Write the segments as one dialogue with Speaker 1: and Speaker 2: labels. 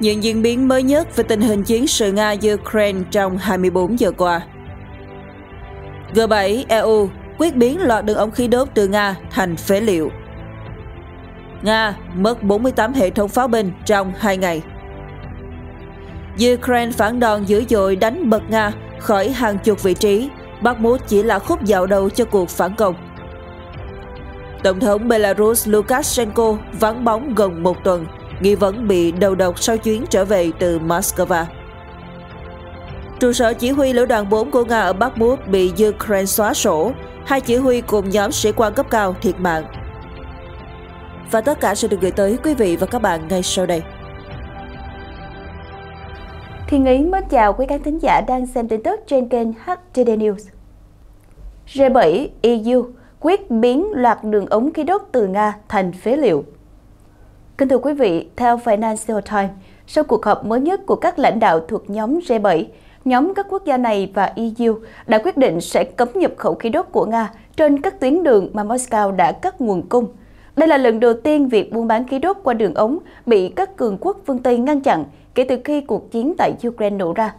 Speaker 1: những diễn biến mới nhất về tình hình chiến sự Nga-Ukraine trong 24 giờ qua. G7 EU quyết biến lọ đường ống khí đốt từ Nga thành phế liệu. Nga mất 48 hệ thống pháo binh trong 2 ngày. Ukraine phản đòn dữ dội đánh bật Nga khỏi hàng chục vị trí, Bakhmut chỉ là khúc dạo đầu cho cuộc phản công. Tổng thống Belarus Lukashenko vắng bóng gần một tuần – nghi vấn bị đầu độc sau chuyến trở về từ Moscow. Trụ sở chỉ huy lữ đoàn 4 của Nga ở Bakhmut bị Ukraine xóa sổ, hai chỉ huy cùng nhóm sĩ quan cấp cao thiệt mạng. Và tất cả sẽ được gửi tới quý vị và các bạn ngay sau đây. Thiên Ý mến chào quý khán thính giả
Speaker 2: đang xem tin tức trên kênh HTD News. G7 EU quyết biến loạt đường ống khí đốt từ Nga thành phế liệu. Kính thưa quý vị, theo Financial Times, sau cuộc họp mới nhất của các lãnh đạo thuộc nhóm G7, nhóm các quốc gia này và EU đã quyết định sẽ cấm nhập khẩu khí đốt của Nga trên các tuyến đường mà Moscow đã cắt nguồn cung. Đây là lần đầu tiên việc buôn bán khí đốt qua đường ống bị các cường quốc phương Tây ngăn chặn kể từ khi cuộc chiến tại Ukraine nổ ra.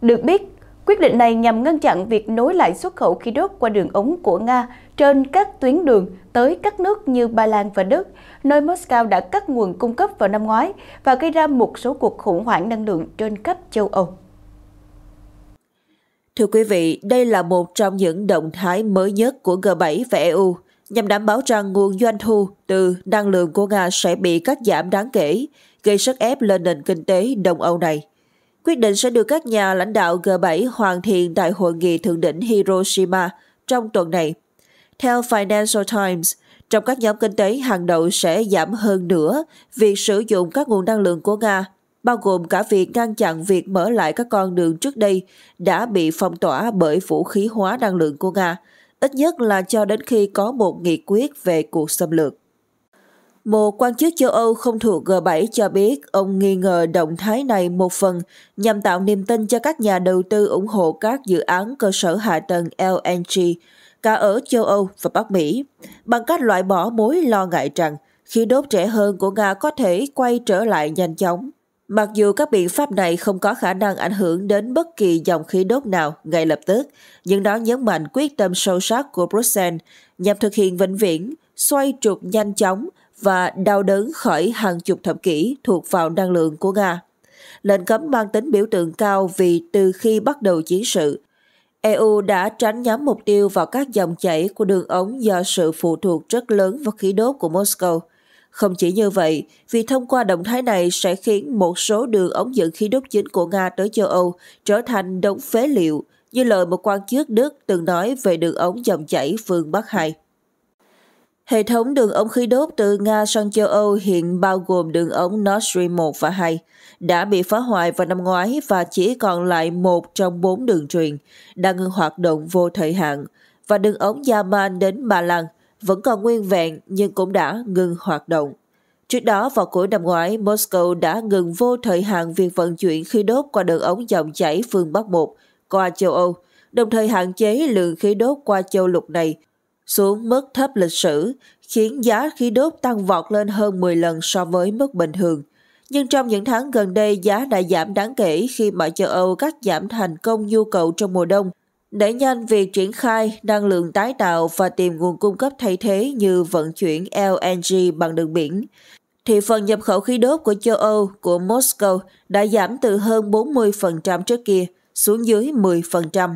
Speaker 2: Được biết, Quyết định này nhằm ngăn chặn việc nối lại xuất khẩu khí đốt qua đường ống của Nga trên các tuyến đường tới các nước như Ba Lan và Đức, nơi Moscow đã cắt nguồn cung cấp vào năm ngoái và gây ra một số cuộc khủng hoảng năng lượng trên khắp châu Âu.
Speaker 1: Thưa quý vị, đây là một trong những động thái mới nhất của G7 và EU nhằm đảm bảo rằng nguồn doanh thu từ năng lượng của Nga sẽ bị cắt giảm đáng kể, gây sức ép lên nền kinh tế Đông Âu này. Quyết định sẽ được các nhà lãnh đạo G7 hoàn thiện tại hội nghị thượng đỉnh Hiroshima trong tuần này. Theo Financial Times, trong các nhóm kinh tế hàng đầu sẽ giảm hơn nữa việc sử dụng các nguồn năng lượng của Nga, bao gồm cả việc ngăn chặn việc mở lại các con đường trước đây đã bị phong tỏa bởi vũ khí hóa năng lượng của Nga, ít nhất là cho đến khi có một nghị quyết về cuộc xâm lược. Một quan chức châu Âu không thuộc G7 cho biết ông nghi ngờ động thái này một phần nhằm tạo niềm tin cho các nhà đầu tư ủng hộ các dự án cơ sở hạ tầng LNG, cả ở châu Âu và Bắc Mỹ, bằng cách loại bỏ mối lo ngại rằng khí đốt rẻ hơn của Nga có thể quay trở lại nhanh chóng. Mặc dù các biện pháp này không có khả năng ảnh hưởng đến bất kỳ dòng khí đốt nào ngay lập tức, nhưng nó nhấn mạnh quyết tâm sâu sắc của Bruxelles nhằm thực hiện vĩnh viễn, xoay trục nhanh chóng – và đau đớn khỏi hàng chục thập kỷ thuộc vào năng lượng của Nga. Lệnh cấm mang tính biểu tượng cao vì từ khi bắt đầu chiến sự, EU đã tránh nhắm mục tiêu vào các dòng chảy của đường ống do sự phụ thuộc rất lớn vào khí đốt của Moscow. Không chỉ như vậy, vì thông qua động thái này sẽ khiến một số đường ống dẫn khí đốt chính của Nga tới châu Âu trở thành đống phế liệu, như lời một quan chức Đức từng nói về đường ống dòng chảy phương Bắc Hải. Hệ thống đường ống khí đốt từ Nga sang châu Âu hiện bao gồm đường ống Nord Stream 1 và 2, đã bị phá hoại vào năm ngoái và chỉ còn lại một trong bốn đường truyền, đang ngừng hoạt động vô thời hạn, và đường ống Yaman đến Ba Lan vẫn còn nguyên vẹn nhưng cũng đã ngừng hoạt động. Trước đó, vào cuối năm ngoái, Moscow đã ngừng vô thời hạn việc vận chuyển khí đốt qua đường ống dòng chảy phương Bắc 1 qua châu Âu, đồng thời hạn chế lượng khí đốt qua châu lục này xuống mức thấp lịch sử, khiến giá khí đốt tăng vọt lên hơn 10 lần so với mức bình thường. Nhưng trong những tháng gần đây, giá đã giảm đáng kể khi mọi châu Âu cắt giảm thành công nhu cầu trong mùa đông, đẩy nhanh việc triển khai năng lượng tái tạo và tìm nguồn cung cấp thay thế như vận chuyển LNG bằng đường biển. Thị phần nhập khẩu khí đốt của châu Âu của Moscow đã giảm từ hơn 40% trước kia xuống dưới 10%.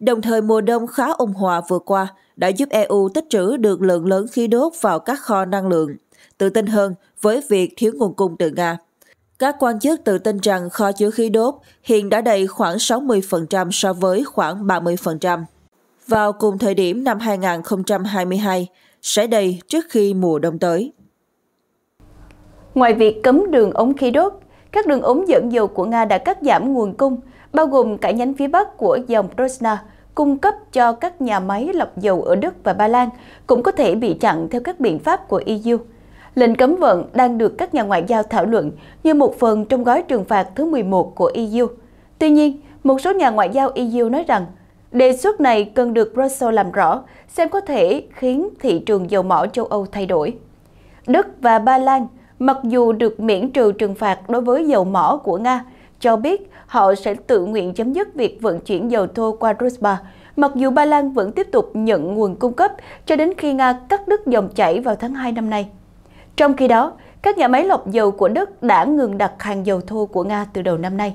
Speaker 1: Đồng thời mùa đông khá ôn hòa vừa qua đã giúp EU tích trữ được lượng lớn khí đốt vào các kho năng lượng, tự tin hơn với việc thiếu nguồn cung từ Nga. Các quan chức tự tin rằng kho chứa khí đốt hiện đã đầy khoảng 60% so với khoảng 30%. Vào cùng thời điểm năm 2022, sẽ đầy trước khi mùa đông tới. Ngoài việc
Speaker 2: cấm đường ống khí đốt, các đường ống dẫn dầu của Nga đã cắt giảm nguồn cung, bao gồm cả nhánh phía bắc của dòng Rosna, cung cấp cho các nhà máy lọc dầu ở Đức và Ba Lan cũng có thể bị chặn theo các biện pháp của EU. Lệnh cấm vận đang được các nhà ngoại giao thảo luận như một phần trong gói trừng phạt thứ 11 của EU. Tuy nhiên, một số nhà ngoại giao EU nói rằng đề xuất này cần được Brussels làm rõ, xem có thể khiến thị trường dầu mỏ châu Âu thay đổi. Đức và Ba Lan, mặc dù được miễn trừ trừng phạt đối với dầu mỏ của Nga, cho biết họ sẽ tự nguyện chấm dứt việc vận chuyển dầu thô qua Rusba, mặc dù Ba Lan vẫn tiếp tục nhận nguồn cung cấp cho đến khi Nga cắt đứt dòng chảy vào tháng 2 năm nay. Trong khi đó, các nhà máy lọc dầu của Đức đã ngừng đặt hàng dầu thô của Nga từ đầu năm nay.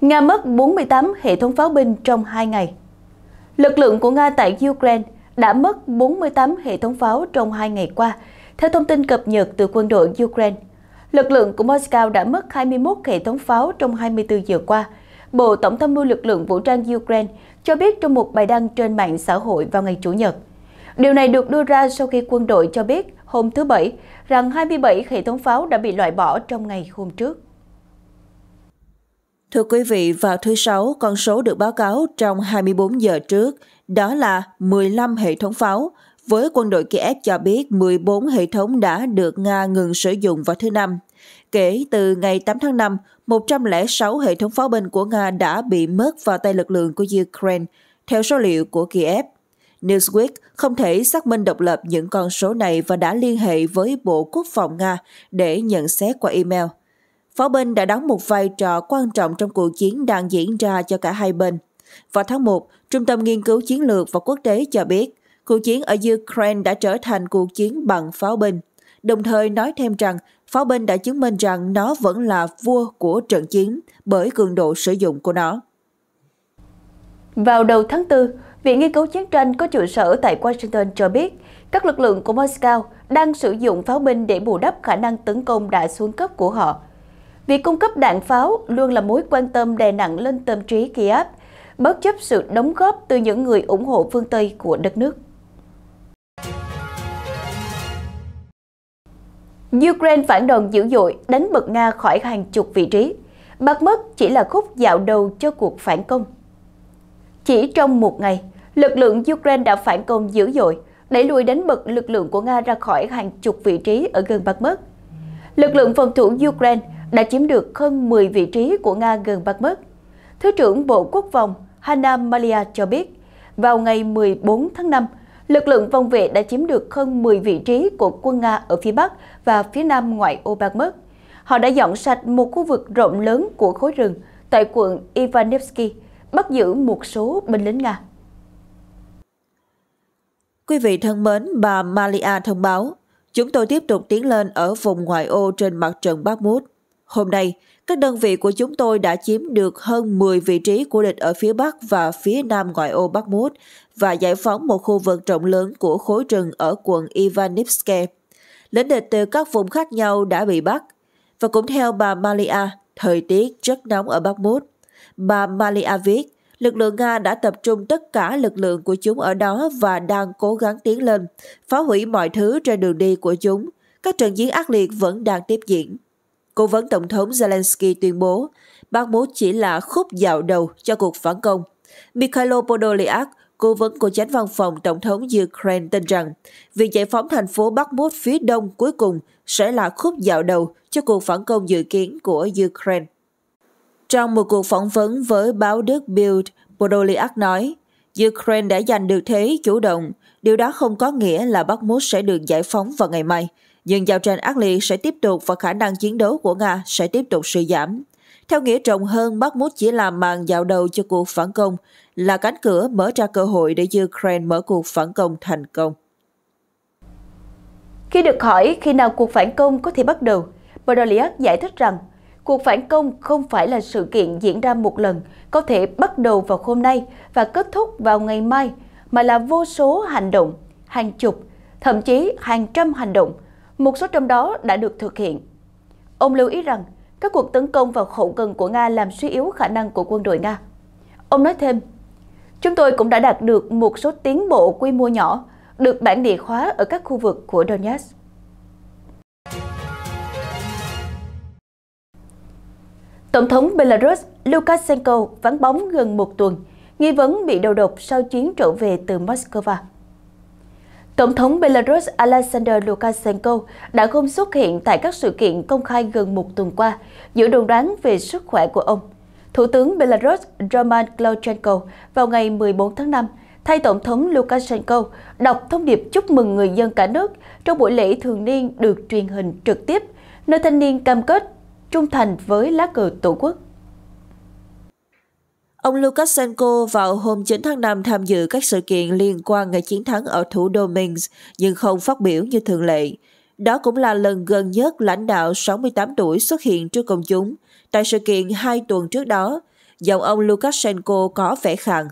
Speaker 2: Nga mất 48 hệ thống pháo binh trong 2 ngày. Lực lượng của Nga tại Ukraine đã mất 48 hệ thống pháo trong 2 ngày qua, theo thông tin cập nhật từ quân đội Ukraine, lực lượng của Moscow đã mất 21 hệ thống pháo trong 24 giờ qua. Bộ Tổng tham mưu lực lượng vũ trang Ukraine cho biết trong một bài đăng trên mạng xã hội vào ngày Chủ nhật. Điều này được đưa ra sau khi quân đội cho biết hôm thứ Bảy rằng 27 hệ thống pháo đã bị loại bỏ trong ngày hôm
Speaker 1: trước. Thưa quý vị, vào thứ Sáu, con số được báo cáo trong 24 giờ trước đó là 15 hệ thống pháo, với quân đội Kiev cho biết 14 hệ thống đã được Nga ngừng sử dụng vào thứ Năm. Kể từ ngày 8 tháng 5, 106 hệ thống pháo binh của Nga đã bị mất vào tay lực lượng của Ukraine, theo số liệu của Kiev. Newsweek không thể xác minh độc lập những con số này và đã liên hệ với Bộ Quốc phòng Nga để nhận xét qua email. Pháo binh đã đóng một vai trò quan trọng trong cuộc chiến đang diễn ra cho cả hai bên. Vào tháng 1, Trung tâm Nghiên cứu Chiến lược và Quốc tế cho biết cuộc chiến ở Ukraine đã trở thành cuộc chiến bằng pháo binh, đồng thời nói thêm rằng pháo binh đã chứng minh rằng nó vẫn là vua của trận chiến bởi cường độ sử dụng của nó.
Speaker 2: Vào đầu tháng 4, Viện Nghiên cứu Chiến tranh có trụ sở tại Washington cho biết các lực lượng của Moscow đang sử dụng pháo binh để bù đắp khả năng tấn công đã xuống cấp của họ. Việc cung cấp đạn pháo luôn là mối quan tâm đè nặng lên tâm trí Kiev, bất chấp sự đóng góp từ những người ủng hộ phương Tây của đất nước. Ukraine phản đòn dữ dội, đánh bật Nga khỏi hàng chục vị trí. Bakhmut chỉ là khúc dạo đầu cho cuộc phản công. Chỉ trong một ngày, lực lượng Ukraine đã phản công dữ dội, đẩy lùi đánh bật lực lượng của Nga ra khỏi hàng chục vị trí ở gần Bakhmut. Lực lượng phòng thủ Ukraine đã chiếm được hơn 10 vị trí của Nga gần Bakhmut. Thứ trưởng Bộ Quốc phòng Hanna Malia cho biết, vào ngày 14 tháng 5, lực lượng vong vệ đã chiếm được hơn 10 vị trí của quân Nga ở phía Bắc và phía Nam ngoại ô Bakhmut. Họ đã dọn sạch một khu vực rộng lớn của khối rừng tại quận Ivanevsky, bắt giữ một số binh lính Nga.
Speaker 1: Quý vị thân mến, bà Malia thông báo, chúng tôi tiếp tục tiến lên ở vùng ngoại ô trên mặt trận Bakhmut. Hôm nay, các đơn vị của chúng tôi đã chiếm được hơn 10 vị trí của địch ở phía Bắc và phía Nam ngoại ô Bắc Bakhmut và giải phóng một khu vực rộng lớn của khối rừng ở quận Ivanivske. Lính địch từ các vùng khác nhau đã bị bắt. Và cũng theo bà Malia, thời tiết rất nóng ở Bắc Bakhmut. Bà Malia viết, lực lượng Nga đã tập trung tất cả lực lượng của chúng ở đó và đang cố gắng tiến lên, phá hủy mọi thứ trên đường đi của chúng. Các trận chiến ác liệt vẫn đang tiếp diễn. Cố vấn Tổng thống Zelensky tuyên bố, ban bố chỉ là khúc dạo đầu cho cuộc phản công. Mikhailo Podolyak, cố vấn của chánh văn phòng Tổng thống Ukraine tin rằng việc giải phóng thành phố bắc Bakhmut phía đông cuối cùng sẽ là khúc dạo đầu cho cuộc phản công dự kiến của Ukraine. Trong một cuộc phỏng vấn với báo Đức Bild, Podolyak nói, Ukraine đã giành được thế chủ động, điều đó không có nghĩa là bắc Bakhmut sẽ được giải phóng vào ngày mai nhưng giao tranh ác liệt sẽ tiếp tục và khả năng chiến đấu của Nga sẽ tiếp tục suy giảm. Theo nghĩa rộng hơn, Bakhmut chỉ làm màn dạo đầu cho cuộc phản công, là cánh cửa mở ra cơ hội để Ukraine mở cuộc phản công thành công.
Speaker 2: Khi được hỏi khi nào cuộc phản công có thể bắt đầu, Podolyak giải thích rằng cuộc phản công không phải là sự kiện diễn ra một lần, có thể bắt đầu vào hôm nay và kết thúc vào ngày mai, mà là vô số hành động, hàng chục, thậm chí hàng trăm hành động – một số trong đó đã được thực hiện. Ông lưu ý rằng các cuộc tấn công vào hậu cần của Nga làm suy yếu khả năng của quân đội Nga. Ông nói thêm, chúng tôi cũng đã đạt được một số tiến bộ quy mô nhỏ được bản địa hóa ở các khu vực của Donetsk. Tổng thống Belarus Lukashenko vắng bóng gần một tuần, nghi vấn bị đầu độc sau chuyến trở về từ Moscow. Tổng thống Belarus Alexander Lukashenko đã không xuất hiện tại các sự kiện công khai gần một tuần qua, giữ đồn đoán về sức khỏe của ông. Thủ tướng Belarus Roman Klauchenko vào ngày 14 tháng 5 thay Tổng thống Lukashenko đọc thông điệp chúc mừng người dân cả nước trong buổi lễ thường niên được truyền hình trực tiếp, nơi thanh niên cam kết trung thành với lá cờ Tổ quốc.
Speaker 1: Ông Lukashenko vào hôm 9 tháng 5 tham dự các sự kiện liên quan ngày chiến thắng ở thủ đô Minsk nhưng không phát biểu như thường lệ. Đó cũng là lần gần nhất lãnh đạo 68 tuổi xuất hiện trước công chúng. Tại sự kiện hai tuần trước đó, giọng ông Lukashenko có vẻ khàn.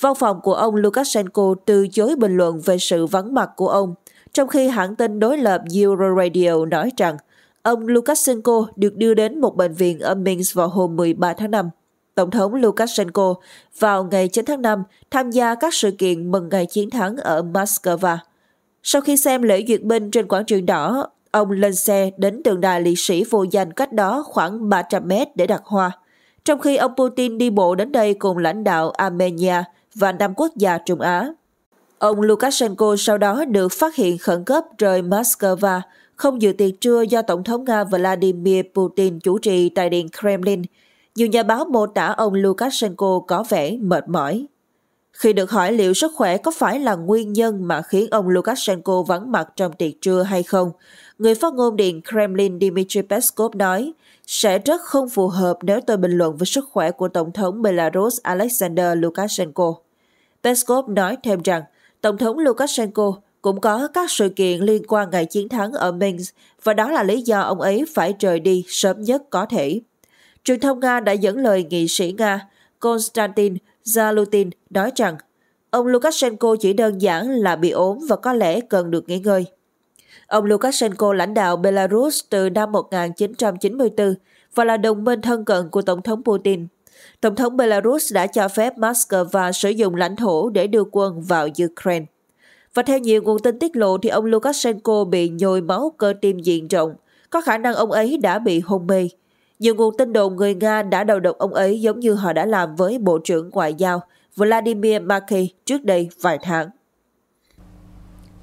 Speaker 1: Văn phòng của ông Lukashenko từ chối bình luận về sự vắng mặt của ông, trong khi hãng tin đối lập Euroradio nói rằng ông Lukashenko được đưa đến một bệnh viện ở Minsk vào hôm 13 tháng 5. Tổng thống Lukashenko vào ngày 9 tháng 5 tham gia các sự kiện mừng ngày chiến thắng ở Moscow. Sau khi xem lễ duyệt binh trên quảng trường đỏ, ông lên xe đến tượng đài liệt sĩ vô danh cách đó khoảng 300 mét để đặt hoa. Trong khi ông Putin đi bộ đến đây cùng lãnh đạo Armenia và năm quốc gia Trung Á. Ông Lukashenko sau đó được phát hiện khẩn cấp rời Moscow không dự tiệc trưa do Tổng thống Nga Vladimir Putin chủ trì tại Điện Kremlin – nhiều nhà báo mô tả ông Lukashenko có vẻ mệt mỏi. Khi được hỏi liệu sức khỏe có phải là nguyên nhân mà khiến ông Lukashenko vắng mặt trong tiệc trưa hay không, người phát ngôn điện Kremlin Dmitry Peskov nói sẽ rất không phù hợp nếu tôi bình luận về sức khỏe của Tổng thống Belarus Alexander Lukashenko. Peskov nói thêm rằng Tổng thống Lukashenko cũng có các sự kiện liên quan ngày chiến thắng ở Minsk và đó là lý do ông ấy phải rời đi sớm nhất có thể. Truyền thông Nga đã dẫn lời nghị sĩ Nga Konstantin Zalutin nói rằng ông Lukashenko chỉ đơn giản là bị ốm và có lẽ cần được nghỉ ngơi. Ông Lukashenko lãnh đạo Belarus từ năm 1994 và là đồng minh thân cận của Tổng thống Putin. Tổng thống Belarus đã cho phép Moscow sử dụng lãnh thổ để đưa quân vào Ukraine. Và theo nhiều nguồn tin tiết lộ thì ông Lukashenko bị nhồi máu cơ tim diện rộng, có khả năng ông ấy đã bị hôn mê. Nhiều nguồn tin đồn người Nga đã đầu độc ông ấy giống như họ đã làm với Bộ trưởng Ngoại giao Vladimir maki trước đây vài tháng.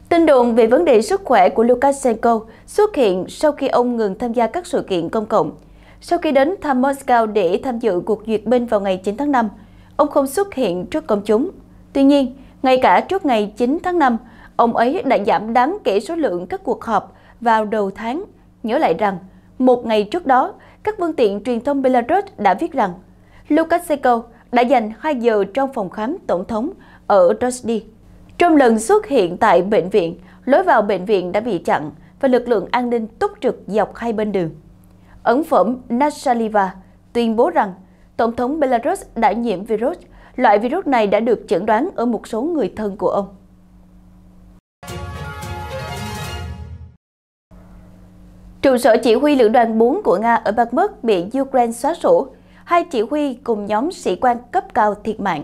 Speaker 1: Tin đồn về vấn
Speaker 2: đề sức khỏe của Lukashenko xuất hiện sau khi ông ngừng tham gia các sự kiện công cộng. Sau khi đến thăm Moscow để tham dự cuộc duyệt binh vào ngày 9 tháng 5, ông không xuất hiện trước công chúng. Tuy nhiên, ngay cả trước ngày 9 tháng 5, ông ấy đã giảm đáng kể số lượng các cuộc họp vào đầu tháng. Nhớ lại rằng, một ngày trước đó, các phương tiện truyền thông Belarus đã viết rằng Lukashenko đã dành 2 giờ trong phòng khám tổng thống ở Rosny. Trong lần xuất hiện tại bệnh viện, lối vào bệnh viện đã bị chặn và lực lượng an ninh túc trực dọc hai bên đường. Ấn phẩm Nashaliva tuyên bố rằng Tổng thống Belarus đã nhiễm virus. Loại virus này đã được chẩn đoán ở một số người thân của ông. Trụ sở chỉ huy lữ đoàn 4 của Nga ở Bakhmut bị Ukraine xóa sổ, hai chỉ huy cùng nhóm sĩ quan cấp cao thiệt mạng.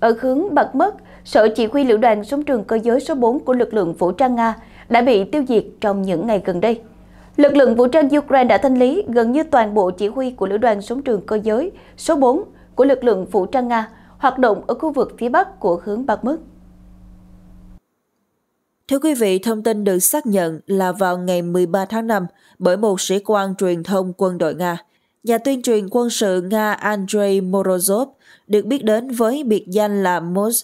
Speaker 2: Ở hướng Bakhmut, Sở Chỉ huy Lữ đoàn Súng trường Cơ giới số 4 của lực lượng vũ trang Nga đã bị tiêu diệt trong những ngày gần đây. Lực lượng vũ trang Ukraine đã thanh lý gần như toàn bộ chỉ huy của Lữ đoàn Súng trường Cơ giới số 4 của lực lượng vũ trang Nga hoạt
Speaker 1: động ở khu vực phía bắc của hướng Bakhmut. Thưa quý vị, thông tin được xác nhận là vào ngày 13 tháng 5 bởi một sĩ quan truyền thông quân đội Nga. Nhà tuyên truyền quân sự Nga Andrei Morozov được biết đến với biệt danh là Moz.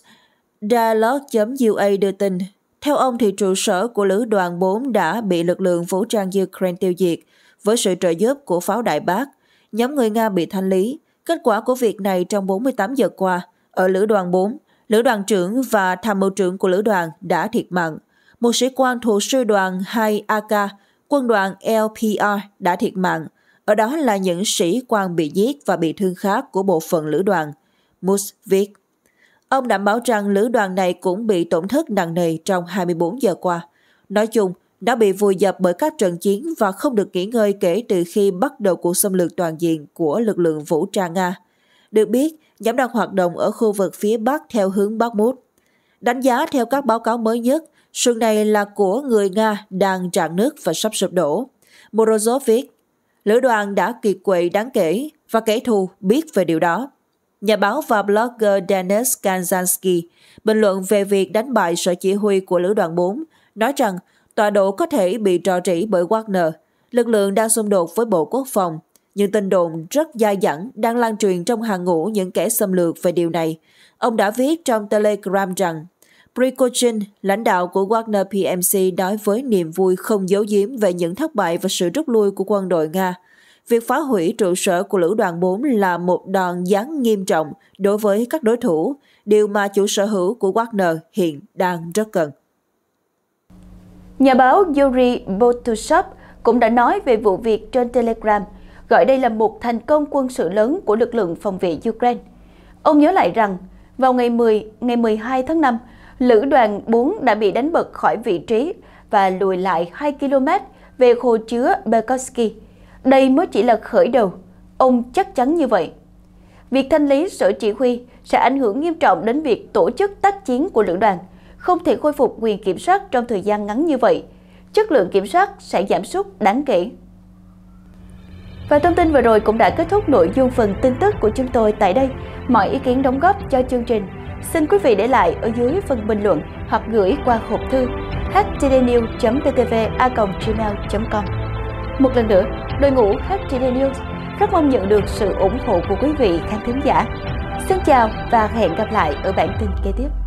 Speaker 1: Dialog.ua đưa tin, theo ông thì trụ sở của lữ đoàn 4 đã bị lực lượng vũ trang Ukraine tiêu diệt với sự trợ giúp của pháo Đại Bác. Nhóm người Nga bị thanh lý. Kết quả của việc này trong 48 giờ qua, ở lữ đoàn 4, lữ đoàn trưởng và tham mưu trưởng của lữ đoàn đã thiệt mạng một sĩ quan thuộc sư đoàn 2 AK, quân đoàn LPR đã thiệt mạng. Ở đó là những sĩ quan bị giết và bị thương khác của bộ phận lữ đoàn, Mus viết. Ông đảm bảo rằng lữ đoàn này cũng bị tổn thất nặng nề trong 24 giờ qua. Nói chung, đã bị vùi dập bởi các trận chiến và không được nghỉ ngơi kể từ khi bắt đầu cuộc xâm lược toàn diện của lực lượng vũ trang Nga. Được biết, nhóm đang hoạt động ở khu vực phía Bắc theo hướng Bắc Mút. Đánh giá theo các báo cáo mới nhất, Sườn này là của người Nga đang trạng nước và sắp sụp đổ. Morozov viết, lữ đoàn đã kiệt quệ đáng kể và kẻ thù biết về điều đó. Nhà báo và blogger Denis Kanzansky bình luận về việc đánh bại sở chỉ huy của lữ đoàn 4, nói rằng tọa độ có thể bị trò trĩ bởi Wagner. Lực lượng đang xung đột với Bộ Quốc phòng, nhưng tin đồn rất dai dẳng đang lan truyền trong hàng ngũ những kẻ xâm lược về điều này. Ông đã viết trong Telegram rằng Prigozhin, lãnh đạo của Wagner PMC nói với niềm vui không giấu giếm về những thất bại và sự rút lui của quân đội Nga. Việc phá hủy trụ sở của lữ đoàn 4 là một đòn giáng nghiêm trọng đối với các đối thủ, điều mà chủ sở hữu của Wagner hiện đang rất cần.
Speaker 2: Nhà báo Yuri Botushov cũng đã nói về vụ việc trên Telegram, gọi đây là một thành công quân sự lớn của lực lượng phòng vệ Ukraine. Ông nhớ lại rằng, vào ngày 10, ngày 12 tháng 5, lữ đoàn 4 đã bị đánh bật khỏi vị trí và lùi lại 2 km về hồ chứa Berkovsky. Đây mới chỉ là khởi đầu, ông chắc chắn như vậy. Việc thanh lý sở chỉ huy sẽ ảnh hưởng nghiêm trọng đến việc tổ chức tác chiến của lữ đoàn, không thể khôi phục quyền kiểm soát trong thời gian ngắn như vậy. Chất lượng kiểm soát sẽ giảm sút đáng kể. Và thông tin vừa rồi cũng đã kết thúc nội dung phần tin tức của chúng tôi tại đây. Mọi ý kiến đóng góp cho chương trình Xin quý vị để lại ở dưới phần bình luận hoặc gửi qua hộp thư htdnews.ptv.gmail.com Một lần nữa, đội ngũ HTD rất mong nhận được sự ủng hộ của quý vị khán thính giả. Xin chào và hẹn gặp lại ở bản tin kế tiếp.